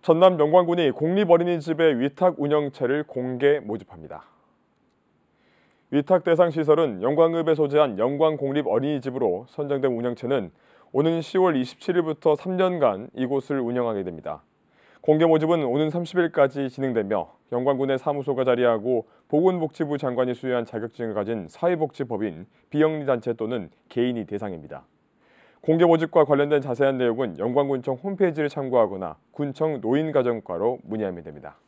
전남 명광군이 공립어린이집의 위탁 운영체를 공개 모집합니다. 위탁 대상 시설은 영광읍에 소재한 영광공립어린이집으로 선정된 운영체는 오는 10월 27일부터 3년간 이곳을 운영하게 됩니다. 공개 모집은 오는 30일까지 진행되며 영광군의 사무소가 자리하고 보건복지부 장관이 수여한 자격증을 가진 사회복지법인, 비영리단체 또는 개인이 대상입니다. 공개 모집과 관련된 자세한 내용은 영광군청 홈페이지를 참고하거나 군청 노인가정과로 문의하면 됩니다.